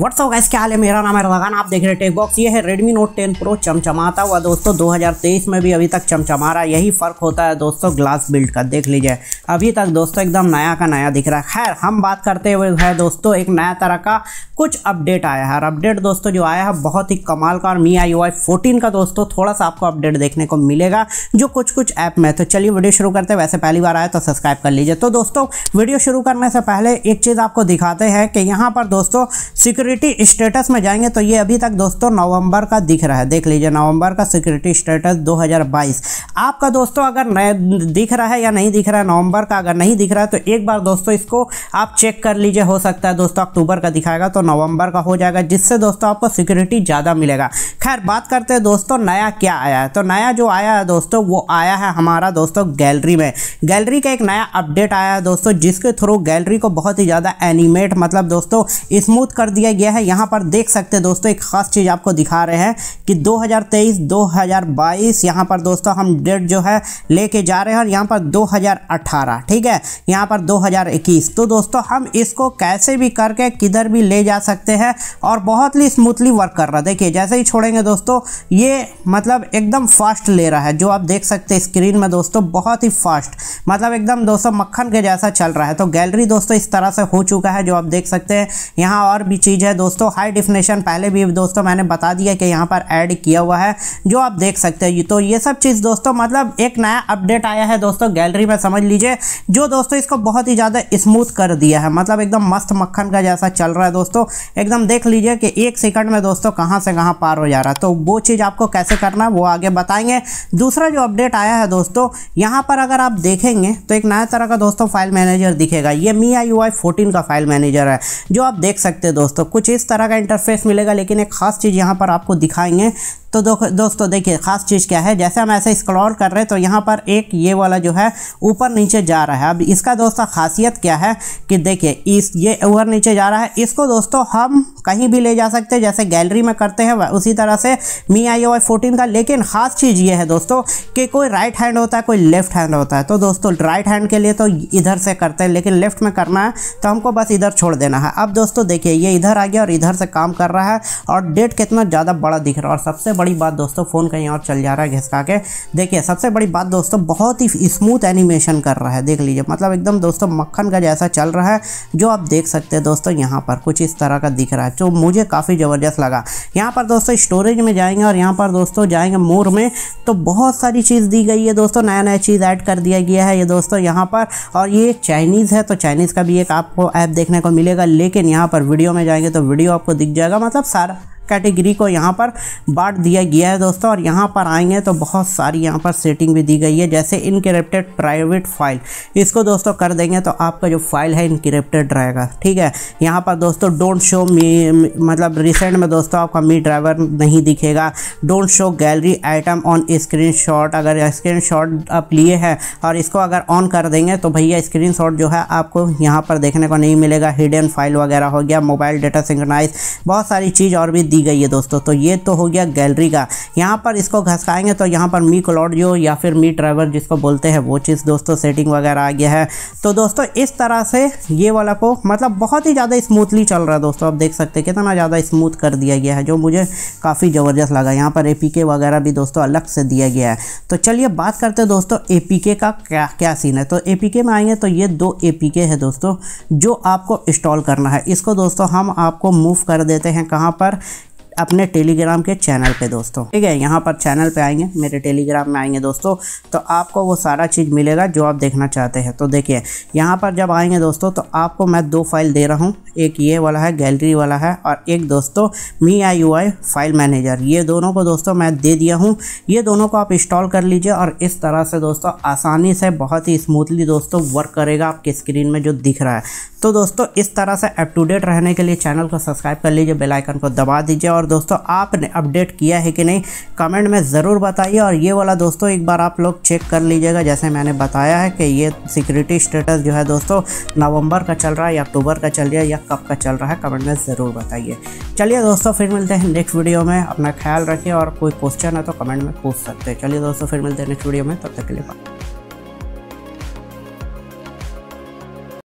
WhatsApp gas क्या हाल है मेरा नाम है रजान आप देख रहे हैं टेक बॉक्स ये है रेडमी नोट 10 प्रो चमचमाता हुआ दोस्तों 2023 में भी अभी तक चमचमा रहा यही फ़र्क होता है दोस्तों ग्लास बिल्ड का देख लीजिए अभी तक दोस्तों एकदम नया का नया दिख रहा है खैर हम बात करते हुए है दोस्तों एक नया तरह का कुछ अपडेट आया है और अपडेट दोस्तों जो आया है बहुत ही कमाल का और मी आई वाई फोर्टीन का दोस्तों थोड़ा सा आपको अपडेट देखने को मिलेगा जो कुछ कुछ ऐप में तो चलिए वीडियो शुरू करते हैं वैसे पहली बार आया तो सब्सक्राइब कर लीजिए तो दोस्तों वीडियो शुरू करने से पहले एक चीज़ आपको दिखाते हैं कि यहाँ पर दोस्तों सिक्योर सिक्योरिटी स्टेटस में जाएंगे तो ये अभी तक दोस्तों नवंबर का दिख रहा है देख लीजिए नवंबर का सिक्योरिटी स्टेटस 2022 आपका दोस्तों अगर दिख रहा है या नहीं दिख रहा है नवंबर का अगर नहीं दिख रहा है तो एक बार दोस्तों इसको आप चेक कर लीजिए हो सकता है दोस्तों अक्टूबर का दिखाएगा तो नवंबर का हो जाएगा जिससे दोस्तों आपको सिक्योरिटी ज़्यादा मिलेगा खैर बात करते हैं दोस्तों नया क्या आया है तो नया जो आया है दोस्तों वो आया है हमारा दोस्तों गैलरी में गैलरी का एक नया अपडेट आया है दोस्तों जिसके थ्रू गैलरी को बहुत ही ज़्यादा एनिमेट मतलब दोस्तों स्मूथ कर दिया दिया गया है यहाँ पर देख सकते हैं दोस्तों एक खास चीज़ आपको दिखा रहे हैं कि 2023 2022 यहाँ पर दोस्तों हम डेट जो है लेके जा रहे हैं और यहाँ पर 2018 ठीक है यहाँ पर 2021 तो दोस्तों हम इसको कैसे भी करके किधर भी ले जा सकते हैं और बहुत ही स्मूथली वर्क कर रहा है देखिए जैसे ही छोड़ेंगे दोस्तों ये मतलब एकदम फास्ट ले रहा है जो आप देख सकते हैं स्क्रीन में दोस्तों बहुत ही फास्ट मतलब एकदम दोस्तों मक्खन के जैसा चल रहा है तो गैलरी दोस्तों इस तरह से हो चुका है जो आप देख सकते हैं यहाँ और भी चीज़ चीज़ है दोस्तों हाई डिफिनेशन पहले भी दोस्तों मैंने बता दिया कि यहाँ पर ऐड किया हुआ है जो आप देख सकते हैं तो ये सब चीज़ दोस्तों मतलब एक नया अपडेट आया है दोस्तों गैलरी में समझ लीजिए जो दोस्तों इसको बहुत ही ज़्यादा स्मूथ कर दिया है मतलब एकदम मस्त मक्खन का जैसा चल रहा है दोस्तों एकदम देख लीजिए कि एक सेकंड में दोस्तों कहाँ से कहाँ पार हो जा रहा है तो वो चीज़ आपको कैसे करना है वो आगे बताएंगे दूसरा जो अपडेट आया है दोस्तों यहाँ पर अगर आप देखेंगे तो एक नया तरह का दोस्तों फाइल मैनेजर दिखेगा ये Mi I U I fourteen का फाइल मैनेजर है जो आप देख सकते हैं दोस्तों कुछ इस तरह का इंटरफेस मिलेगा लेकिन एक खास चीज़ यहाँ पर आपको दिखाएंगे तो दो, दोस्तों देखिए ख़ास चीज़ क्या है जैसे हम ऐसे स्क्रॉल कर रहे हैं तो यहाँ पर एक ये वाला जो है ऊपर नीचे जा रहा है अब इसका दोस्तों खासियत क्या है कि देखिए इस ये ऊपर नीचे जा रहा है इसको दोस्तों हम कहीं भी ले जा सकते हैं जैसे गैलरी में करते हैं उसी तरह से मी आई ओ फोर्टीन का लेकिन ख़ास चीज़ ये है दोस्तों कि कोई राइट हैंड होता है कोई लेफ्ट हैंड होता है तो दोस्तों राइट हैंड के लिए तो इधर से करते हैं लेकिन लेफ्ट में करना है तो हमको बस इधर छोड़ देना है अब दोस्तों देखिए ये इधर आ गया और इधर से काम कर रहा है और डेट कितना ज़्यादा बड़ा दिख रहा है और सबसे बड़ी बात दोस्तों फ़ोन कहीं और चल जा रहा है घिसका के देखिए सबसे बड़ी बात दोस्तों बहुत ही स्मूथ एनिमेशन कर रहा है देख लीजिए मतलब एकदम दोस्तों मक्खन का जैसा चल रहा है जो आप देख सकते हैं दोस्तों यहाँ पर कुछ इस तरह का दिख रहा है जो मुझे काफ़ी ज़बरदस्त लगा यहाँ पर दोस्तों स्टोरेज में जाएंगे और यहाँ पर दोस्तों जाएंगे मोर में तो बहुत सारी चीज़ दी गई है दोस्तों नया नया चीज़ ऐड कर दिया गया है ये दोस्तों यहाँ पर और ये चाइनीज़ है तो चाइनीज़ का भी एक आपको ऐप देखने को मिलेगा लेकिन यहाँ पर वीडियो में जाएंगे तो वीडियो आपको दिख जाएगा मतलब सारा कैटेगरी को यहाँ पर बांट दिया गया है दोस्तों और यहाँ पर आएंगे तो बहुत सारी यहाँ पर सेटिंग भी दी गई है जैसे इनक्रिप्टेड प्राइवेट फाइल इसको दोस्तों कर देंगे तो आपका जो फाइल है इनक्रिप्टेड रहेगा ठीक है यहाँ पर दोस्तों डोंट शो मी मतलब रिसेंट में दोस्तों आपका मी ड्राइवर नहीं दिखेगा don't show gallery item on screen अगर स्क्रीन आप लिए हैं और इसको अगर ऑन कर देंगे तो भैया स्क्रीन जो है आपको यहाँ पर देखने को नहीं मिलेगा हिडन फाइल वगैरह हो गया मोबाइल डेटा सिंगनाइज बहुत सारी चीज़ और भी दी गई है दोस्तों तो ये तो हो गया गैलरी का यहाँ पर इसको घसकाएंगे तो यहाँ पर मी जो या फिर मी ड्राइवर जिसको बोलते हैं वो चीज़ दोस्तों सेटिंग वगैरह आ गया है तो दोस्तों इस तरह से ये वाला को मतलब बहुत ही ज़्यादा स्मूथली चल रहा है दोस्तों आप देख सकते हैं कितना ज़्यादा स्मूथ कर दिया गया है जो मुझे काफ़ी ज़बरदस्त लगा यहाँ पर ए वगैरह भी दोस्तों अलग से दिया गया है तो चलिए बात करते हैं दोस्तों ए का क्या क्या सीन है तो ए में आएंगे तो ये दो ए है दोस्तों जो आपको इंस्टॉल करना है इसको दोस्तों हम आपको मूव कर देते हैं कहाँ पर अपने टेलीग्राम के चैनल पे दोस्तों ठीक है यहाँ पर चैनल पे आएंगे मेरे टेलीग्राम में आएंगे दोस्तों तो आपको वो सारा चीज़ मिलेगा जो आप देखना चाहते हैं तो देखिए यहाँ पर जब आएंगे दोस्तों तो आपको मैं दो फाइल दे रहा हूँ एक ये वाला है गैलरी वाला है और एक दोस्तों Mi I U I file manager ये दोनों को दोस्तों मैं दे दिया हूँ ये दोनों को आप इंस्टॉल कर लीजिए और इस तरह से दोस्तों आसानी से बहुत ही स्मूथली दोस्तों वर्क करेगा आपके स्क्रीन में जो दिख रहा है तो दोस्तों इस तरह से अप टू डेट रहने के लिए चैनल को सब्सक्राइब कर लीजिए बेलाइकन को दबा दीजिए और और दोस्तों आपने अपडेट किया है कि नहीं कमेंट में ज़रूर बताइए और ये वाला दोस्तों एक बार आप लोग चेक कर लीजिएगा जैसे मैंने बताया है कि ये सिक्योरिटी स्टेटस जो है दोस्तों नवंबर का चल रहा है या अक्टूबर का चल रहा है या कब का चल रहा है कमेंट में ज़रूर बताइए चलिए दोस्तों फिर मिलते हैं नेक्स्ट वीडियो में अपना ख्याल रखिए और कोई क्वेश्चन है तो कमेंट में पूछ सकते हैं चलिए दोस्तों फिर मिलते हैं नेक्स्ट वीडियो में तब तक के लिए बाय